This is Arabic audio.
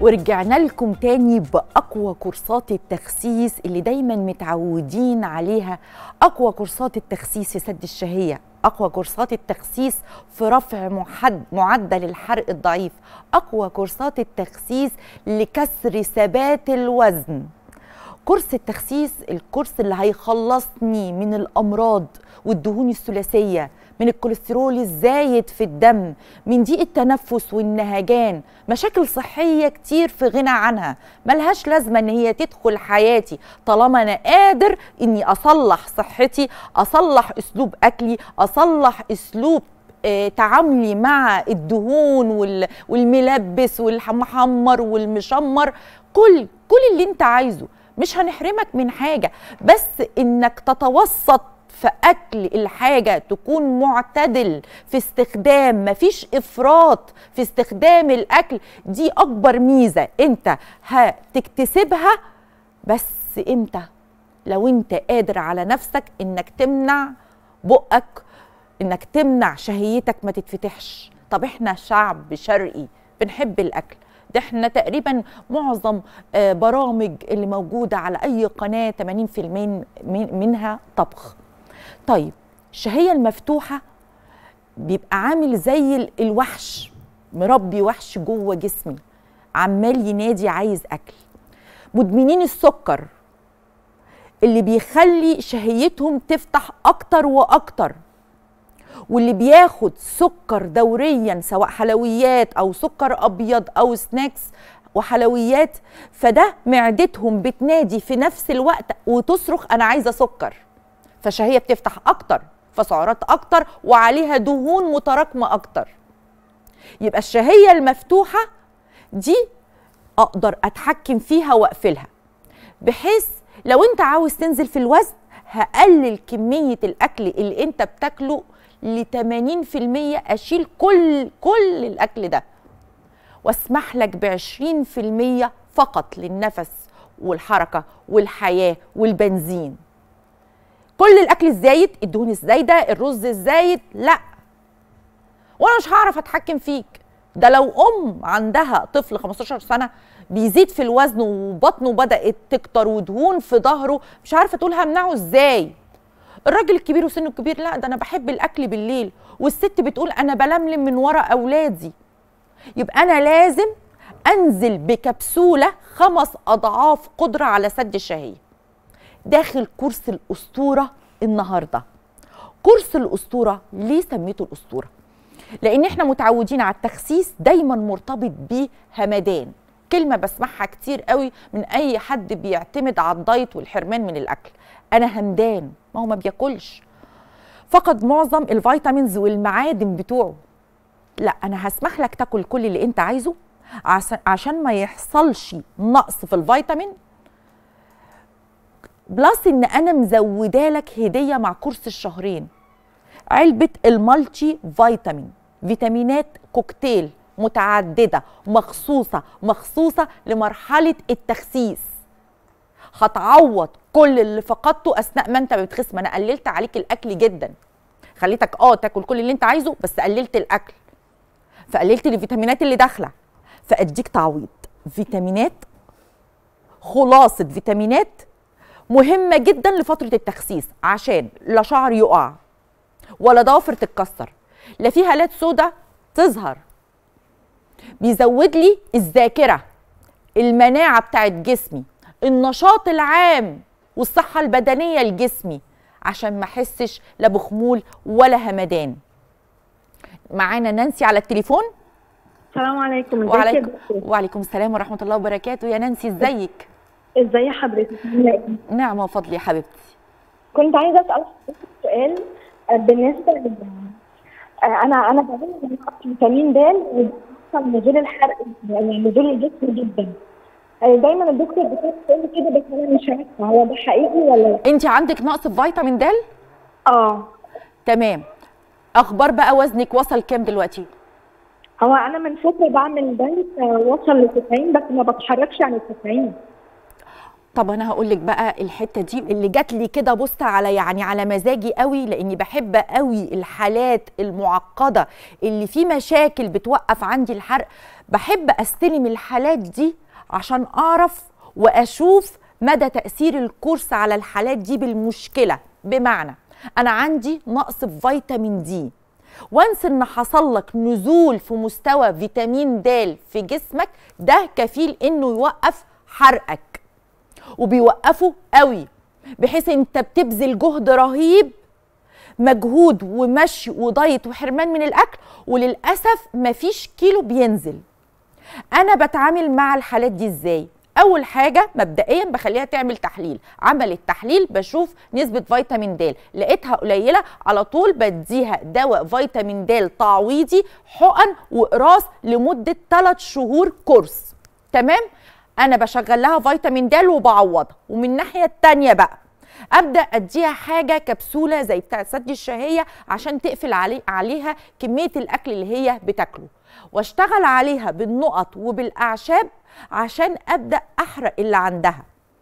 ورجعنا لكم تاني بأقوى كورسات التخسيس اللي دايما متعودين عليها أقوى كورسات التخسيس في سد الشهية أقوى كورسات التخسيس في رفع محد معدل الحرق الضعيف أقوى كورسات التخسيس لكسر ثبات الوزن كورس التخسيس الكورس اللي هيخلصني من الأمراض والدهون الثلاثيه من الكوليسترول الزايد في الدم من ضيق التنفس والنهجان مشاكل صحيه كتير في غنى عنها ملهاش لازمه ان هي تدخل حياتي طالما انا قادر اني اصلح صحتي اصلح اسلوب اكلي اصلح اسلوب آه، تعاملي مع الدهون والملبس والمحمر والمشمر كل كل اللي انت عايزه مش هنحرمك من حاجه بس انك تتوسط في اكل الحاجه تكون معتدل في استخدام مفيش افراط في استخدام الاكل دي اكبر ميزه انت هتكتسبها بس امتى لو انت قادر على نفسك انك تمنع بقك انك تمنع شهيتك ما تتفتحش طب احنا شعب شرقي بنحب الاكل ده احنا تقريبا معظم آه، برامج اللي موجوده على اي قناه 80% منها طبخ طيب الشهيه المفتوحه بيبقى عامل زي الوحش مربي وحش جوه جسمي عمال ينادي عايز اكل مدمنين السكر اللي بيخلي شهيتهم تفتح اكتر واكتر واللي بياخد سكر دوريا سواء حلويات او سكر ابيض او سناكس وحلويات فده معدتهم بتنادي في نفس الوقت وتصرخ انا عايزه سكر فشهية بتفتح اكتر فسعرات اكتر وعليها دهون متراكمه اكتر يبقى الشهيه المفتوحه دي اقدر اتحكم فيها واقفلها بحيث لو انت عاوز تنزل في الوزن هقلل كميه الاكل اللي انت بتاكله ل 80% اشيل كل كل الاكل ده واسمح لك ب 20% فقط للنفس والحركه والحياه والبنزين كل الاكل الزايد الدهون الزايده الرز الزايد لا وانا مش هعرف اتحكم فيك ده لو ام عندها طفل 15 سنه بيزيد في الوزن وبطنه بدات تكتر ودهون في ظهره مش عارفه تقول همنعه ازاي الراجل الكبير وسنه الكبير لا ده انا بحب الاكل بالليل والست بتقول انا بلملم من ورا اولادي يبقى انا لازم انزل بكبسوله خمس اضعاف قدره على سد الشهيه داخل كورس الاسطوره النهارده كورس الاسطوره ليه سميته الاسطوره لان احنا متعودين على التخسيس دايما مرتبط بهمدان كلمه بسمعها كتير قوي من اي حد بيعتمد على الدايت والحرمان من الاكل انا همدان ما هو ما بياكلش فقد معظم الفيتامينز والمعادن بتوعه لا انا هسمح لك تاكل كل اللي انت عايزه عشان ما يحصلش نقص في الفيتامين بلس ان انا مزوده لك هديه مع كورس الشهرين علبه المالتي فيتامين فيتامينات كوكتيل متعدده مخصوصه مخصوصه لمرحله التخسيس هتعوض كل اللي فقدته اثناء ما انت بتخس ما انا قللت عليك الاكل جدا خليتك اه تاكل كل اللي انت عايزه بس قللت الاكل فقللت الفيتامينات اللي داخله فاديك تعويض فيتامينات خلاصه فيتامينات مهمه جدا لفتره التخسيس عشان لا شعر يقع ولا ضوافر تتكسر لا في هالات سوداء تظهر بيزود لي الذاكره المناعه بتاعت جسمي النشاط العام والصحه البدنيه لجسمي عشان ما احسش لا بخمول ولا همدان معانا نانسي على التليفون السلام عليكم وعليكم وعليكم السلام ورحمه الله وبركاته يا نانسي ازيك ازي حضرتك نعمه فضلي حبيبتي كنت عايزه اسال حضرتك سؤال آه، بالنسبه لل آه، انا انا بعمل فيتامين د وبيحصل نزول الحرق يعني نزول الجسم جدا آه، دايما الدكتور لي كده بس انا مش عارفه هو ده حقيقي ولا لا انت عندك نقص في فيتامين د اه تمام اخبار بقى وزنك وصل كام دلوقتي هو انا من فتره بعمل دايت وصل ل 90 بس ما بتحركش عن ال 90 طب انا هقول لك بقى الحته دي اللي جات لي كده بص على يعني على مزاجي قوي لاني بحب قوي الحالات المعقده اللي في مشاكل بتوقف عندي الحرق بحب استلم الحالات دي عشان اعرف واشوف مدى تاثير الكورس على الحالات دي بالمشكله بمعنى انا عندي نقص في فيتامين دي وانس ان حصل لك نزول في مستوى فيتامين د في جسمك ده كفيل انه يوقف حرقك وبيوقفوا قوي بحيث انت بتبذل جهد رهيب مجهود ومشي ودايت وحرمان من الاكل وللاسف مفيش كيلو بينزل انا بتعامل مع الحالات دي ازاي اول حاجه مبدئيا بخليها تعمل تحليل عملت تحليل بشوف نسبه فيتامين د لقيتها قليله على طول بديها دواء فيتامين د تعويضي حقن واقراص لمده 3 شهور كورس تمام انا بشغل لها فيتامين د وبعوضها ومن الناحيه الثانيه بقى ابدا اديها حاجه كبسوله زي بتاع سد الشهيه عشان تقفل علي عليها كميه الاكل اللي هي بتاكله واشتغل عليها بالنقط وبالاعشاب عشان ابدا احرق اللي عندها